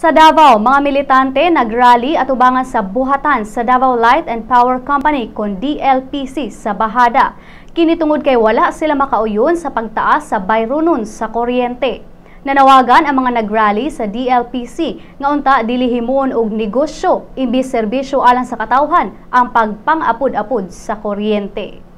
Sa Davao, mga militante nagrally at ubangan sa buhatan sa Davao Light and Power Company kon DLPC sa Bahada. Kinitungod kay wala sila makauyon sa pagtaas sa bayronon sa kuryente. Nanawagan ang mga nagrally sa DLPC nga unta dili himuon og negosyo imbis serbisyo alang sa katawhan ang pagpangapod apod sa kuryente.